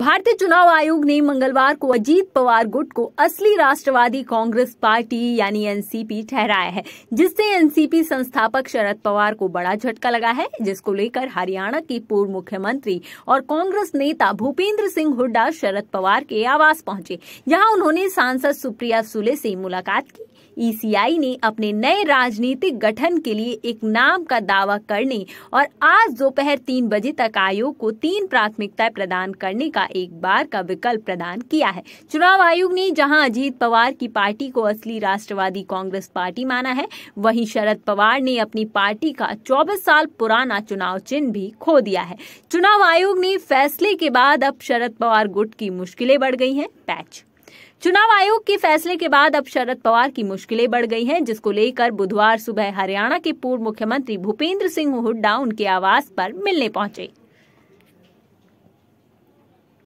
भारतीय चुनाव आयोग ने मंगलवार को अजीत पवार गुट को असली राष्ट्रवादी कांग्रेस पार्टी यानी एनसीपी ठहराया है जिससे एनसीपी संस्थापक शरद पवार को बड़ा झटका लगा है जिसको लेकर हरियाणा के पूर्व मुख्यमंत्री और कांग्रेस नेता भूपेंद्र सिंह हुड्डा शरद पवार के आवास पहुंचे जहां उन्होंने सांसद सुप्रिया सुले से मुलाकात की ईसीआई ने अपने नए राजनीतिक गठन के लिए एक नाम का दावा करने और आज दोपहर तीन बजे तक आयोग को तीन प्राथमिकताएं प्रदान करने का एक बार का विकल्प प्रदान किया है चुनाव आयोग ने जहां अजीत पवार की पार्टी को असली राष्ट्रवादी कांग्रेस पार्टी माना है वहीं शरद पवार ने अपनी पार्टी का चौबीस साल पुराना चुनाव चिन्ह भी खो दिया है चुनाव आयोग ने फैसले के बाद अब शरद पवार गुट की मुश्किलें बढ़ गई हैं पैच चुनाव आयोग के फैसले के बाद अब शरद पवार की मुश्किलें बढ़ गई हैं जिसको लेकर बुधवार सुबह हरियाणा के पूर्व मुख्यमंत्री भूपेंद्र सिंह हुड्डा उनके आवास पर मिलने पहुंचे